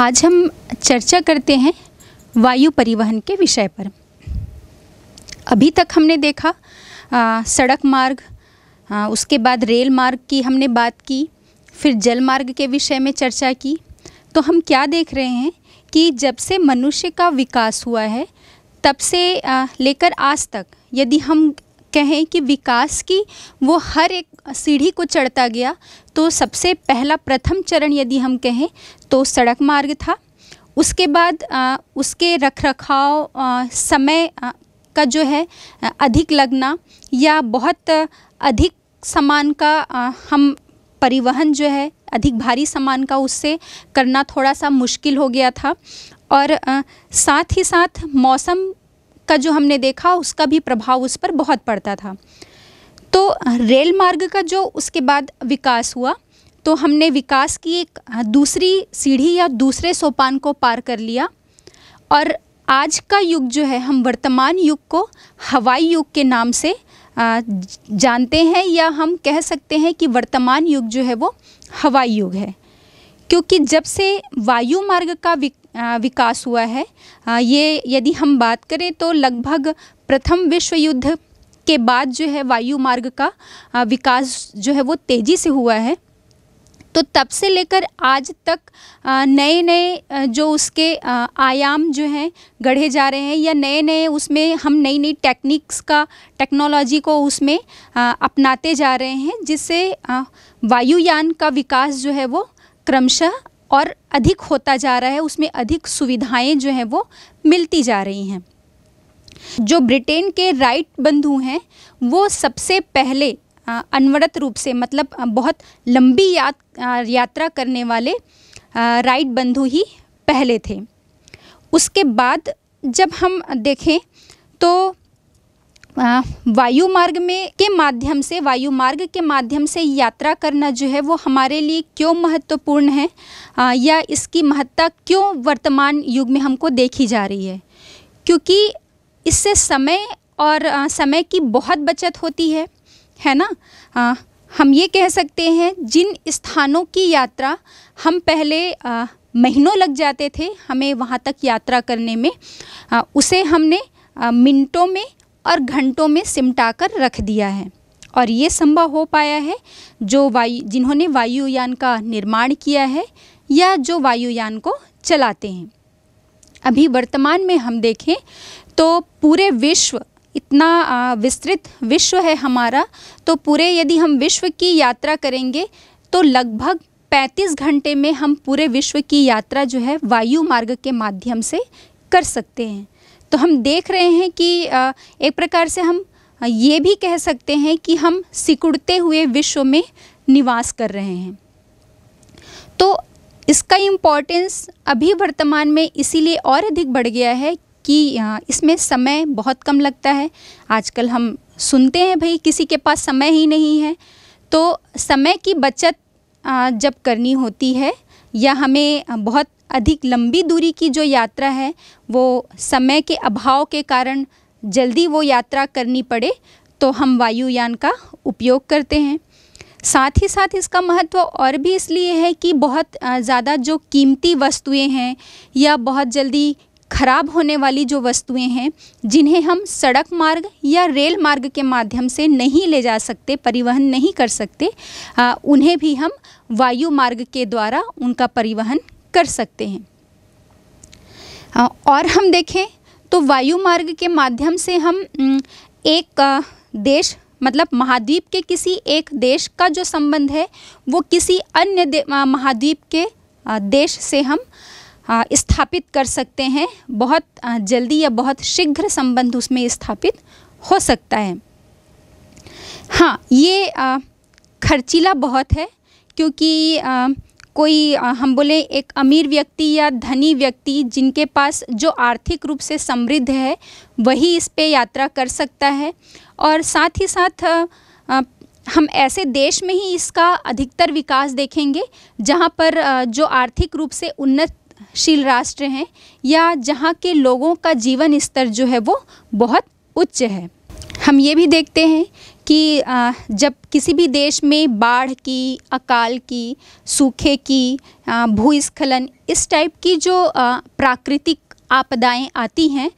आज हम चर्चा करते हैं वायु परिवहन के विषय पर अभी तक हमने देखा आ, सड़क मार्ग आ, उसके बाद रेल मार्ग की हमने बात की फिर जल मार्ग के विषय में चर्चा की तो हम क्या देख रहे हैं कि जब से मनुष्य का विकास हुआ है तब से लेकर आज तक यदि हम कहें कि विकास की वो हर एक सीढ़ी को चढ़ता गया तो सबसे पहला प्रथम चरण यदि हम कहें तो सड़क मार्ग था उसके बाद आ, उसके रखरखाव समय आ, का जो है अधिक लगना या बहुत अधिक सामान का आ, हम परिवहन जो है अधिक भारी सामान का उससे करना थोड़ा सा मुश्किल हो गया था और आ, साथ ही साथ मौसम का जो हमने देखा उसका भी प्रभाव उस पर बहुत पड़ता था तो रेल मार्ग का जो उसके बाद विकास हुआ तो हमने विकास की एक हाँ, दूसरी सीढ़ी या दूसरे सोपान को पार कर लिया और आज का युग जो है हम वर्तमान युग को हवाई युग के नाम से हाँ, जानते हैं या हम कह सकते हैं कि वर्तमान युग जो है वो हवाई युग है क्योंकि जब से वायु मार्ग का हाँ, विकास हुआ है ये यदि हम बात करें तो लगभग प्रथम विश्व युद्ध के बाद जो है वायु मार्ग का विकास जो है वो तेज़ी से हुआ है तो तब से लेकर आज तक नए नए जो उसके आयाम जो हैं गढ़े जा रहे हैं या नए नए उसमें हम नई नई टेक्निक्स का टेक्नोलॉजी को उसमें अपनाते जा रहे हैं जिससे वायुयान का विकास जो है वो क्रमशः और अधिक होता जा रहा है उसमें अधिक सुविधाएं जो हैं वो मिलती जा रही हैं जो ब्रिटेन के राइट बंधु हैं वो सबसे पहले अनवरत रूप से मतलब बहुत लंबी यात यात्रा करने वाले राइट बंधु ही पहले थे उसके बाद जब हम देखें तो वायु मार्ग में के माध्यम से वायु मार्ग के माध्यम से यात्रा करना जो है वो हमारे लिए क्यों महत्वपूर्ण है आ, या इसकी महत्ता क्यों वर्तमान युग में हमको देखी जा रही है क्योंकि इससे समय और आ, समय की बहुत बचत होती है है ना आ, हम ये कह सकते हैं जिन स्थानों की यात्रा हम पहले आ, महीनों लग जाते थे हमें वहाँ तक यात्रा करने में आ, उसे हमने मिनटों में और घंटों में सिमटा कर रख दिया है और ये संभव हो पाया है जो वायु जिन्होंने वायुयान का निर्माण किया है या जो वायुयान को चलाते हैं अभी वर्तमान में हम देखें तो पूरे विश्व इतना विस्तृत विश्व है हमारा तो पूरे यदि हम विश्व की यात्रा करेंगे तो लगभग 35 घंटे में हम पूरे विश्व की यात्रा जो है वायु मार्ग के माध्यम से कर सकते हैं तो हम देख रहे हैं कि एक प्रकार से हम ये भी कह सकते हैं कि हम सिकुड़ते हुए विश्व में निवास कर रहे हैं तो इसका इम्पोर्टेंस अभी वर्तमान में इसीलिए और अधिक बढ़ गया है कि इसमें समय बहुत कम लगता है आजकल हम सुनते हैं भाई किसी के पास समय ही नहीं है तो समय की बचत जब करनी होती है या हमें बहुत अधिक लंबी दूरी की जो यात्रा है वो समय के अभाव के कारण जल्दी वो यात्रा करनी पड़े तो हम वायुयान का उपयोग करते हैं साथ ही साथ इसका महत्व और भी इसलिए है कि बहुत ज़्यादा जो कीमती वस्तुएं हैं या बहुत जल्दी खराब होने वाली जो वस्तुएं हैं जिन्हें हम सड़क मार्ग या रेल मार्ग के माध्यम से नहीं ले जा सकते परिवहन नहीं कर सकते आ, उन्हें भी हम वायु मार्ग के द्वारा उनका परिवहन कर सकते हैं आ, और हम देखें तो वायु मार्ग के माध्यम से हम एक देश मतलब महाद्वीप के किसी एक देश का जो संबंध है वो किसी अन्य महाद्वीप के देश से हम स्थापित कर सकते हैं बहुत जल्दी या बहुत शीघ्र संबंध उसमें स्थापित हो सकता है हाँ ये खर्चीला बहुत है क्योंकि कोई हम बोले एक अमीर व्यक्ति या धनी व्यक्ति जिनके पास जो आर्थिक रूप से समृद्ध है वही इस पे यात्रा कर सकता है और साथ ही साथ हम ऐसे देश में ही इसका अधिकतर विकास देखेंगे जहाँ पर जो आर्थिक रूप से उन्नत शील राष्ट्र हैं या जहाँ के लोगों का जीवन स्तर जो है वो बहुत उच्च है हम ये भी देखते हैं कि जब किसी भी देश में बाढ़ की अकाल की सूखे की भूस्खलन इस टाइप की जो प्राकृतिक आपदाएं आती हैं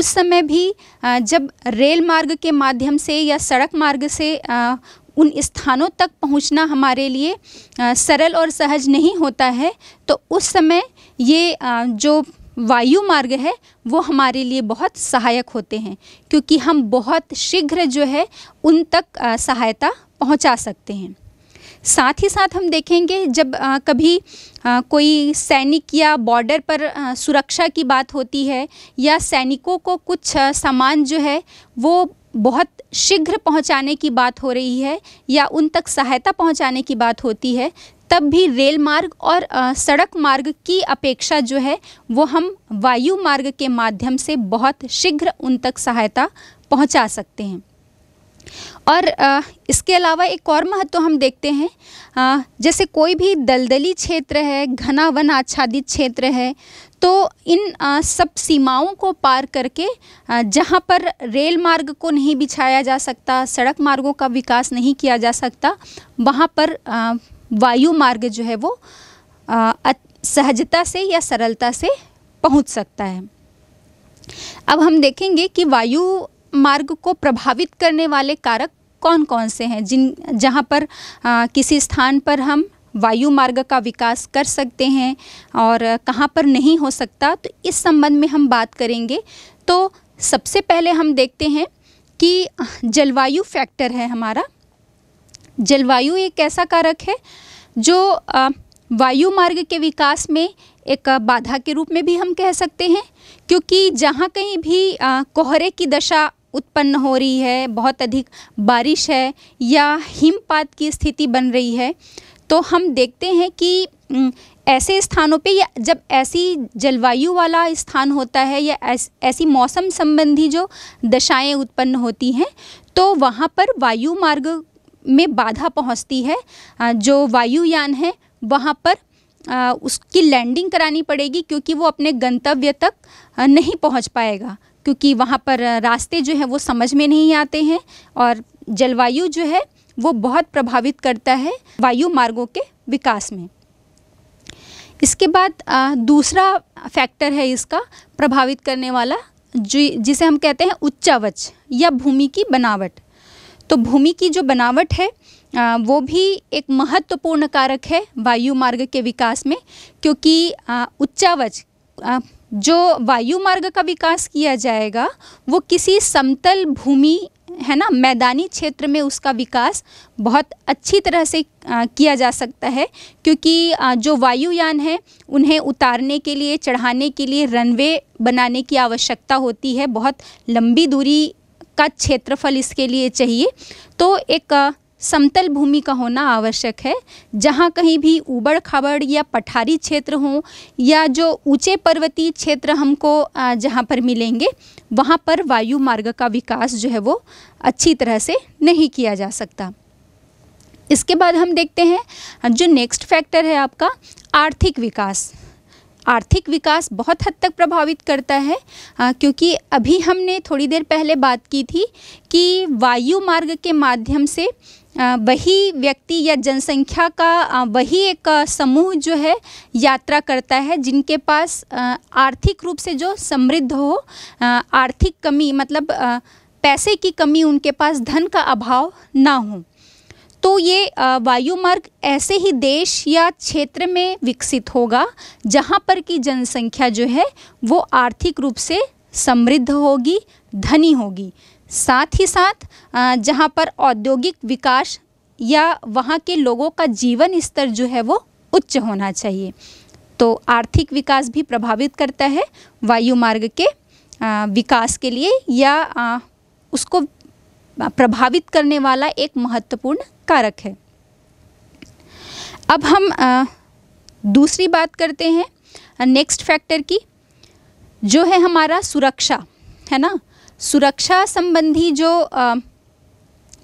उस समय भी जब रेल मार्ग के माध्यम से या सड़क मार्ग से उन स्थानों तक पहुंचना हमारे लिए सरल और सहज नहीं होता है तो उस समय ये जो वायु मार्ग है वो हमारे लिए बहुत सहायक होते हैं क्योंकि हम बहुत शीघ्र जो है उन तक सहायता पहुंचा सकते हैं साथ ही साथ हम देखेंगे जब आ, कभी आ, कोई सैनिक या बॉर्डर पर आ, सुरक्षा की बात होती है या सैनिकों को कुछ सामान जो है वो बहुत शीघ्र पहुंचाने की बात हो रही है या उन तक सहायता पहुंचाने की बात होती है तब भी रेल मार्ग और सड़क मार्ग की अपेक्षा जो है वो हम वायु मार्ग के माध्यम से बहुत शीघ्र उन तक सहायता पहुंचा सकते हैं और इसके अलावा एक और महत्व हम देखते हैं जैसे कोई भी दलदली क्षेत्र है घना वन आच्छादित क्षेत्र है तो इन सब सीमाओं को पार करके जहाँ पर रेल मार्ग को नहीं बिछाया जा सकता सड़क मार्गों का विकास नहीं किया जा सकता वहाँ पर वायु मार्ग जो है वो सहजता से या सरलता से पहुंच सकता है अब हम देखेंगे कि वायु मार्ग को प्रभावित करने वाले कारक कौन कौन से हैं जिन जहाँ पर आ, किसी स्थान पर हम वायु मार्ग का विकास कर सकते हैं और कहाँ पर नहीं हो सकता तो इस संबंध में हम बात करेंगे तो सबसे पहले हम देखते हैं कि जलवायु फैक्टर है हमारा जलवायु एक ऐसा कारक है जो वायु मार्ग के विकास में एक बाधा के रूप में भी हम कह सकते हैं क्योंकि जहाँ कहीं भी कोहरे की दशा उत्पन्न हो रही है बहुत अधिक बारिश है या हिमपात की स्थिति बन रही है तो हम देखते हैं कि ऐसे स्थानों पे या जब ऐसी जलवायु वाला स्थान होता है या ऐस, ऐसी मौसम संबंधी जो दशाएं उत्पन्न होती हैं तो वहाँ पर वायु मार्ग में बाधा पहुंचती है जो वायुयान है वहाँ पर उसकी लैंडिंग करानी पड़ेगी क्योंकि वो अपने गंतव्य तक नहीं पहुंच पाएगा क्योंकि वहाँ पर रास्ते जो हैं वो समझ में नहीं आते हैं और जलवायु जो है वो बहुत प्रभावित करता है वायु मार्गों के विकास में इसके बाद दूसरा फैक्टर है इसका प्रभावित करने वाला जो जिसे हम कहते हैं उच्चावच या भूमि की बनावट तो भूमि की जो बनावट है वो भी एक महत्वपूर्ण कारक है वायु मार्ग के विकास में क्योंकि उच्चावच जो वायु मार्ग का विकास किया जाएगा वो किसी समतल भूमि है ना मैदानी क्षेत्र में उसका विकास बहुत अच्छी तरह से किया जा सकता है क्योंकि जो वायुयान है उन्हें उतारने के लिए चढ़ाने के लिए रनवे बनाने की आवश्यकता होती है बहुत लंबी दूरी का क्षेत्रफल इसके लिए चाहिए तो एक समतल भूमि का होना आवश्यक है जहाँ कहीं भी उबड़ खाबड़ या पठारी क्षेत्र हो या जो ऊंचे पर्वतीय क्षेत्र हमको जहाँ पर मिलेंगे वहाँ पर वायु मार्ग का विकास जो है वो अच्छी तरह से नहीं किया जा सकता इसके बाद हम देखते हैं जो नेक्स्ट फैक्टर है आपका आर्थिक विकास आर्थिक विकास बहुत हद तक प्रभावित करता है आ, क्योंकि अभी हमने थोड़ी देर पहले बात की थी कि वायु मार्ग के माध्यम से वही व्यक्ति या जनसंख्या का वही एक समूह जो है यात्रा करता है जिनके पास आर्थिक रूप से जो समृद्ध हो आर्थिक कमी मतलब पैसे की कमी उनके पास धन का अभाव ना हो तो ये वायुमार्ग ऐसे ही देश या क्षेत्र में विकसित होगा जहाँ पर की जनसंख्या जो है वो आर्थिक रूप से समृद्ध होगी धनी होगी साथ ही साथ जहाँ पर औद्योगिक विकास या वहाँ के लोगों का जीवन स्तर जो है वो उच्च होना चाहिए तो आर्थिक विकास भी प्रभावित करता है वायु मार्ग के विकास के लिए या उसको प्रभावित करने वाला एक महत्वपूर्ण कारक है अब हम आ, दूसरी बात करते हैं नेक्स्ट फैक्टर की जो है हमारा सुरक्षा है ना सुरक्षा संबंधी जो आ,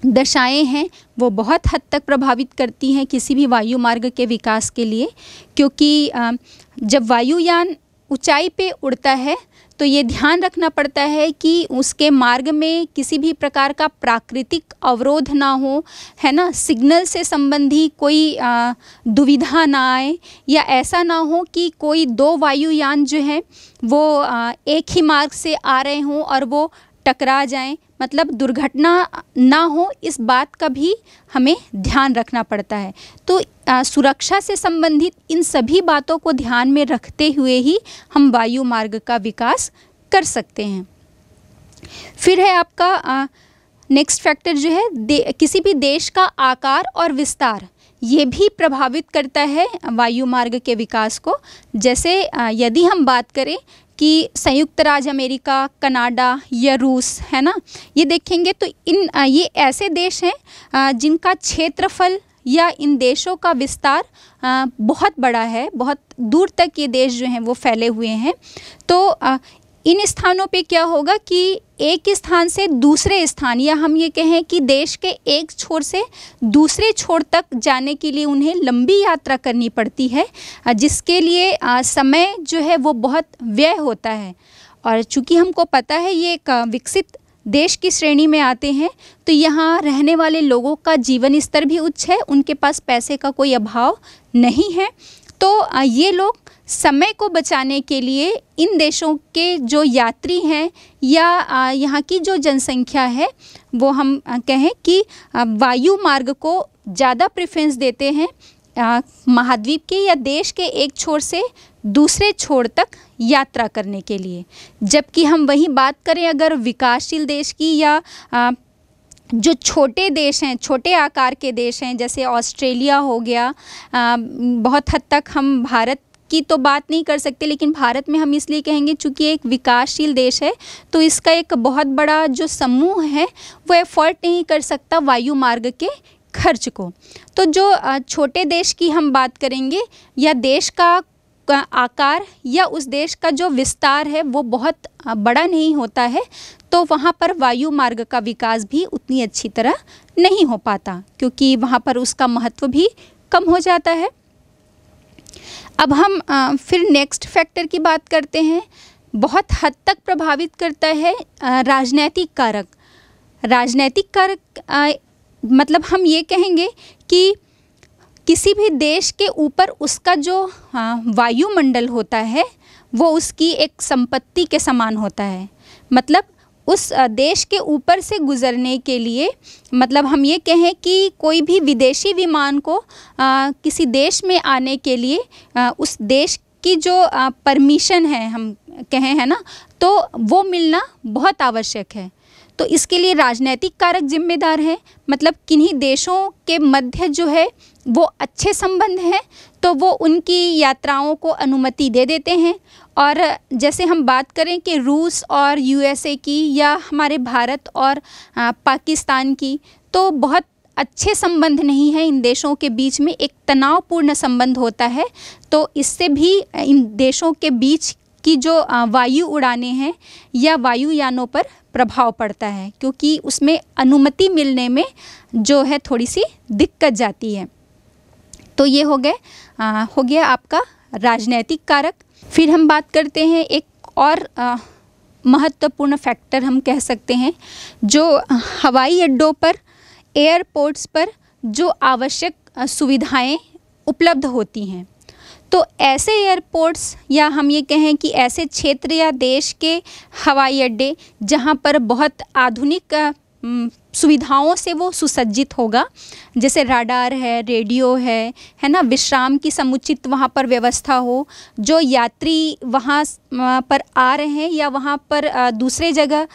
दशाएं हैं वो बहुत हद तक प्रभावित करती हैं किसी भी वायु मार्ग के विकास के लिए क्योंकि जब वायुयान ऊंचाई पे उड़ता है तो ये ध्यान रखना पड़ता है कि उसके मार्ग में किसी भी प्रकार का प्राकृतिक अवरोध ना हो है ना सिग्नल से संबंधी कोई आ, दुविधा ना आए या ऐसा ना हो कि कोई दो वायुयान जो हैं वो आ, एक ही मार्ग से आ रहे हों और वो टकरा जाएं मतलब दुर्घटना ना हो इस बात का भी हमें ध्यान रखना पड़ता है तो आ, सुरक्षा से संबंधित इन सभी बातों को ध्यान में रखते हुए ही हम वायु मार्ग का विकास कर सकते हैं फिर है आपका नेक्स्ट फैक्टर जो है किसी भी देश का आकार और विस्तार ये भी प्रभावित करता है वायु मार्ग के विकास को जैसे यदि हम बात करें कि संयुक्त राज्य अमेरिका कनाडा या रूस है ना ये देखेंगे तो इन ये ऐसे देश हैं जिनका क्षेत्रफल या इन देशों का विस्तार बहुत बड़ा है बहुत दूर तक ये देश जो हैं वो फैले हुए हैं तो इन स्थानों पे क्या होगा कि एक स्थान से दूसरे स्थान या हम ये कहें कि देश के एक छोर से दूसरे छोर तक जाने के लिए उन्हें लंबी यात्रा करनी पड़ती है जिसके लिए समय जो है वो बहुत व्यय होता है और चूँकि हमको पता है ये एक विकसित देश की श्रेणी में आते हैं तो यहाँ रहने वाले लोगों का जीवन स्तर भी उच्च है उनके पास पैसे का कोई अभाव नहीं है तो ये लोग समय को बचाने के लिए इन देशों के जो यात्री हैं या यहाँ की जो जनसंख्या है वो हम कहें कि वायु मार्ग को ज़्यादा प्रेफरेंस देते हैं महाद्वीप के या देश के एक छोर से दूसरे छोर तक यात्रा करने के लिए जबकि हम वहीं बात करें अगर विकासशील देश की या आ, जो छोटे देश हैं छोटे आकार के देश हैं जैसे ऑस्ट्रेलिया हो गया आ, बहुत हद तक हम भारत की तो बात नहीं कर सकते लेकिन भारत में हम इसलिए कहेंगे चूँकि एक विकासशील देश है तो इसका एक बहुत बड़ा जो समूह है वो एफर्ट नहीं कर सकता वायु मार्ग के खर्च को तो जो छोटे देश की हम बात करेंगे या देश का आकार या उस देश का जो विस्तार है वो बहुत बड़ा नहीं होता है तो वहाँ पर वायु मार्ग का विकास भी उतनी अच्छी तरह नहीं हो पाता क्योंकि वहाँ पर उसका महत्व भी कम हो जाता है अब हम आ, फिर नेक्स्ट फैक्टर की बात करते हैं बहुत हद तक प्रभावित करता है राजनैतिक कारक राजनैतिक कारक आ, मतलब हम ये कहेंगे कि किसी भी देश के ऊपर उसका जो वायुमंडल होता है वो उसकी एक संपत्ति के समान होता है मतलब उस देश के ऊपर से गुज़रने के लिए मतलब हम ये कहें कि कोई भी विदेशी विमान को आ, किसी देश में आने के लिए आ, उस देश की जो परमिशन है हम कहें है ना तो वो मिलना बहुत आवश्यक है तो इसके लिए राजनैतिक कारक जिम्मेदार हैं मतलब किन्हीं देशों के मध्य जो है वो अच्छे संबंध हैं तो वो उनकी यात्राओं को अनुमति दे देते हैं और जैसे हम बात करें कि रूस और यूएसए की या हमारे भारत और पाकिस्तान की तो बहुत अच्छे संबंध नहीं है इन देशों के बीच में एक तनावपूर्ण संबंध होता है तो इससे भी इन देशों के बीच कि जो वायु उड़ाने हैं या वायुयानों पर प्रभाव पड़ता है क्योंकि उसमें अनुमति मिलने में जो है थोड़ी सी दिक्कत जाती है तो ये हो गए हो गया आपका राजनैतिक कारक फिर हम बात करते हैं एक और महत्वपूर्ण फैक्टर हम कह सकते हैं जो हवाई अड्डों पर एयरपोर्ट्स पर जो आवश्यक सुविधाएं उपलब्ध होती हैं तो ऐसे एयरपोर्ट्स या हम ये कहें कि ऐसे क्षेत्र या देश के हवाई अड्डे जहाँ पर बहुत आधुनिक सुविधाओं से वो सुसज्जित होगा जैसे राडार है रेडियो है है ना विश्राम की समुचित वहाँ पर व्यवस्था हो जो यात्री वहाँ पर आ रहे हैं या वहाँ पर दूसरे जगह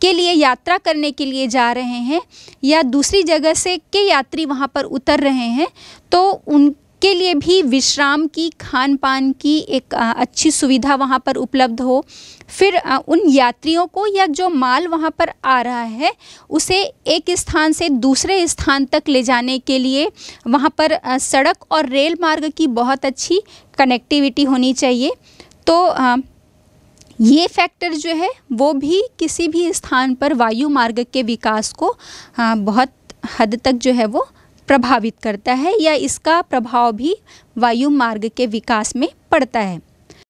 के लिए यात्रा करने के लिए जा रहे हैं या दूसरी जगह से के यात्री वहाँ पर उतर रहे हैं तो उन उनके लिए भी विश्राम की खान पान की एक अच्छी सुविधा वहाँ पर उपलब्ध हो फिर उन यात्रियों को या जो माल वहाँ पर आ रहा है उसे एक स्थान से दूसरे स्थान तक ले जाने के लिए वहाँ पर सड़क और रेल मार्ग की बहुत अच्छी कनेक्टिविटी होनी चाहिए तो ये फैक्टर जो है वो भी किसी भी स्थान पर वायु मार्ग के विकास को बहुत हद तक जो है वो प्रभावित करता है या इसका प्रभाव भी वायु मार्ग के विकास में पड़ता है